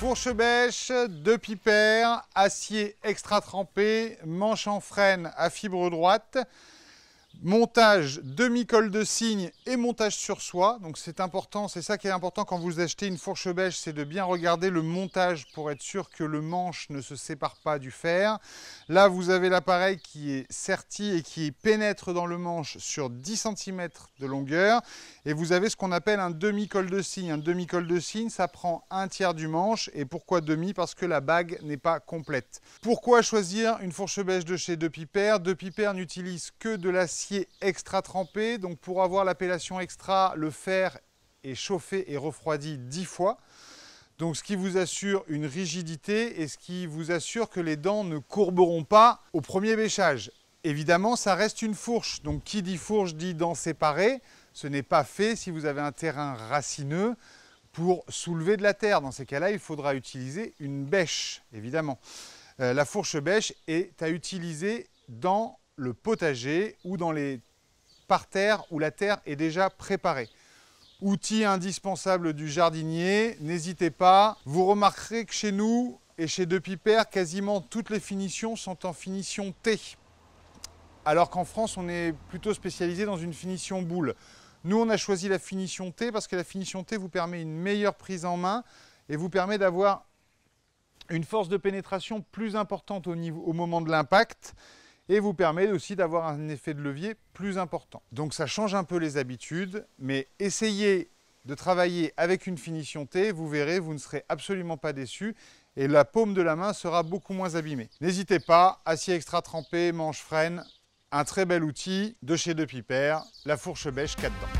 Fourche bêche, deux pipères, acier extra trempé, manche en frêne à fibre droite montage demi-col de cygne et montage sur soie. Donc c'est important, c'est ça qui est important quand vous achetez une fourche bêche, c'est de bien regarder le montage pour être sûr que le manche ne se sépare pas du fer. Là, vous avez l'appareil qui est serti et qui pénètre dans le manche sur 10 cm de longueur. Et vous avez ce qu'on appelle un demi-col de cygne. Un demi-col de cygne, ça prend un tiers du manche. Et pourquoi demi Parce que la bague n'est pas complète. Pourquoi choisir une fourche bêche de chez De Depiper n'utilise que de la cygne extra trempé. Donc pour avoir l'appellation extra, le fer est chauffé et refroidi 10 fois. Donc ce qui vous assure une rigidité et ce qui vous assure que les dents ne courberont pas au premier bêchage. Évidemment, ça reste une fourche. Donc qui dit fourche dit dents séparées. Ce n'est pas fait si vous avez un terrain racineux pour soulever de la terre. Dans ces cas-là, il faudra utiliser une bêche, évidemment. Euh, la fourche bêche est à utiliser dans le potager ou dans les parterres où la terre est déjà préparée. Outil indispensable du jardinier, n'hésitez pas. Vous remarquerez que chez nous et chez De Piper, quasiment toutes les finitions sont en finition T. Alors qu'en France, on est plutôt spécialisé dans une finition boule. Nous, on a choisi la finition T parce que la finition T vous permet une meilleure prise en main et vous permet d'avoir une force de pénétration plus importante au, niveau, au moment de l'impact et vous permet aussi d'avoir un effet de levier plus important. Donc ça change un peu les habitudes, mais essayez de travailler avec une finition T, vous verrez, vous ne serez absolument pas déçu et la paume de la main sera beaucoup moins abîmée. N'hésitez pas, acier extra trempé, manche freine, un très bel outil de chez De la fourche bêche 4 dents.